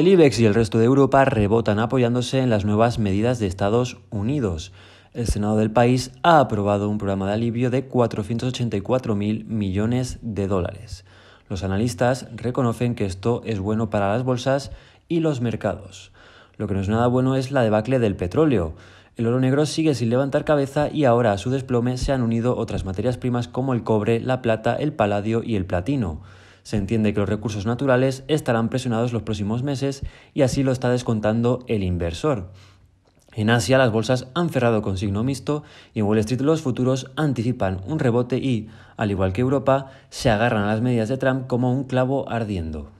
El IBEX y el resto de Europa rebotan apoyándose en las nuevas medidas de Estados Unidos. El Senado del país ha aprobado un programa de alivio de 484.000 millones de dólares. Los analistas reconocen que esto es bueno para las bolsas y los mercados. Lo que no es nada bueno es la debacle del petróleo. El oro negro sigue sin levantar cabeza y ahora a su desplome se han unido otras materias primas como el cobre, la plata, el paladio y el platino. Se entiende que los recursos naturales estarán presionados los próximos meses y así lo está descontando el inversor. En Asia las bolsas han cerrado con signo mixto y en Wall Street los futuros anticipan un rebote y, al igual que Europa, se agarran a las medidas de Trump como un clavo ardiendo.